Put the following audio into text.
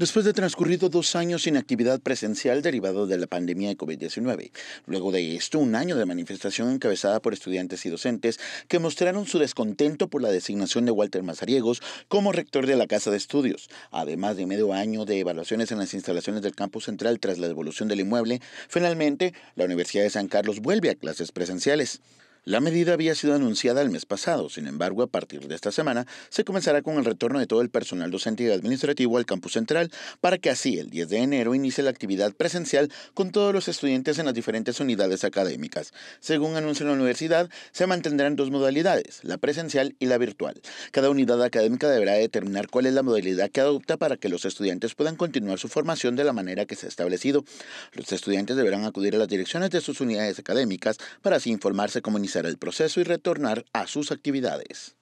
Después de transcurrido dos años sin actividad presencial derivado de la pandemia de COVID-19, luego de esto un año de manifestación encabezada por estudiantes y docentes que mostraron su descontento por la designación de Walter Mazariegos como rector de la Casa de Estudios, además de medio año de evaluaciones en las instalaciones del campus central tras la devolución del inmueble, finalmente la Universidad de San Carlos vuelve a clases presenciales. La medida había sido anunciada el mes pasado, sin embargo, a partir de esta semana se comenzará con el retorno de todo el personal docente y administrativo al campus central para que así el 10 de enero inicie la actividad presencial con todos los estudiantes en las diferentes unidades académicas. Según anuncia la universidad, se mantendrán dos modalidades, la presencial y la virtual. Cada unidad académica deberá determinar cuál es la modalidad que adopta para que los estudiantes puedan continuar su formación de la manera que se ha establecido. Los estudiantes deberán acudir a las direcciones de sus unidades académicas para así informarse como el proceso y retornar a sus actividades.